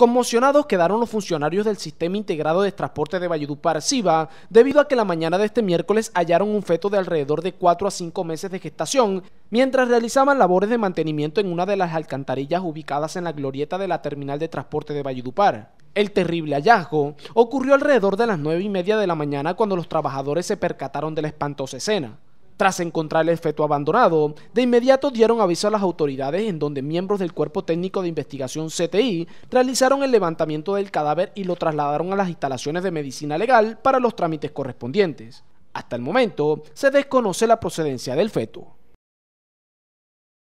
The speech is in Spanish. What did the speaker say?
Conmocionados quedaron los funcionarios del Sistema Integrado de Transporte de Valledupar, SIVA, debido a que la mañana de este miércoles hallaron un feto de alrededor de 4 a 5 meses de gestación, mientras realizaban labores de mantenimiento en una de las alcantarillas ubicadas en la glorieta de la terminal de transporte de Valledupar. El terrible hallazgo ocurrió alrededor de las 9 y media de la mañana cuando los trabajadores se percataron de la espantosa escena. Tras encontrar el feto abandonado, de inmediato dieron aviso a las autoridades en donde miembros del Cuerpo Técnico de Investigación CTI realizaron el levantamiento del cadáver y lo trasladaron a las instalaciones de medicina legal para los trámites correspondientes. Hasta el momento, se desconoce la procedencia del feto.